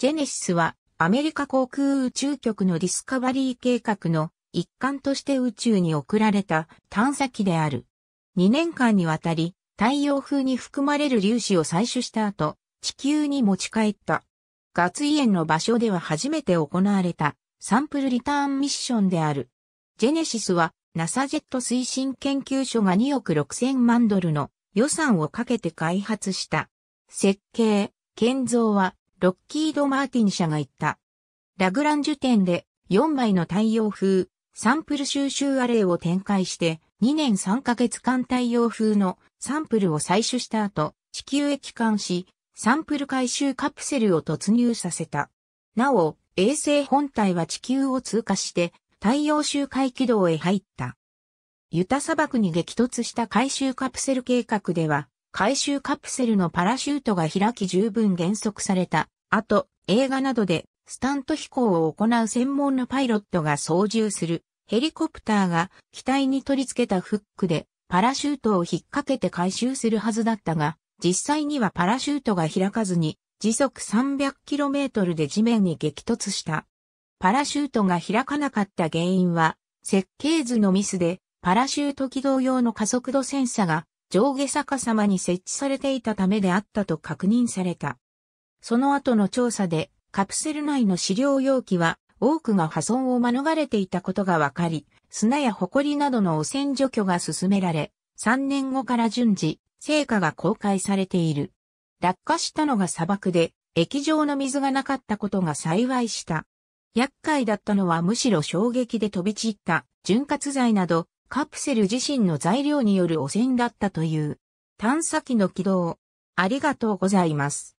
ジェネシスはアメリカ航空宇宙局のディスカバリー計画の一環として宇宙に送られた探査機である。2年間にわたり太陽風に含まれる粒子を採取した後、地球に持ち帰った。ガツイエンの場所では初めて行われたサンプルリターンミッションである。ジェネシスは NASA ジェット推進研究所が2億6000万ドルの予算をかけて開発した。設計、建造はロッキード・マーティン社が言った。ラグランジュ店で4枚の太陽風サンプル収集アレイを展開して2年3ヶ月間太陽風のサンプルを採取した後、地球へ帰還し、サンプル回収カプセルを突入させた。なお、衛星本体は地球を通過して太陽周回軌道へ入った。ユタ砂漠に激突した回収カプセル計画では、回収カプセルのパラシュートが開き十分減速された。あと、映画などでスタント飛行を行う専門のパイロットが操縦するヘリコプターが機体に取り付けたフックでパラシュートを引っ掛けて回収するはずだったが、実際にはパラシュートが開かずに時速 300km で地面に激突した。パラシュートが開かなかった原因は設計図のミスでパラシュート起動用の加速度センサが上下逆さまに設置されていたためであったと確認された。その後の調査で、カプセル内の飼料容器は多くが破損を免れていたことが分かり、砂や埃などの汚染除去が進められ、3年後から順次、成果が公開されている。落下したのが砂漠で、液状の水がなかったことが幸いした。厄介だったのはむしろ衝撃で飛び散った潤滑剤などカプセル自身の材料による汚染だったという。探査機の軌道、ありがとうございます。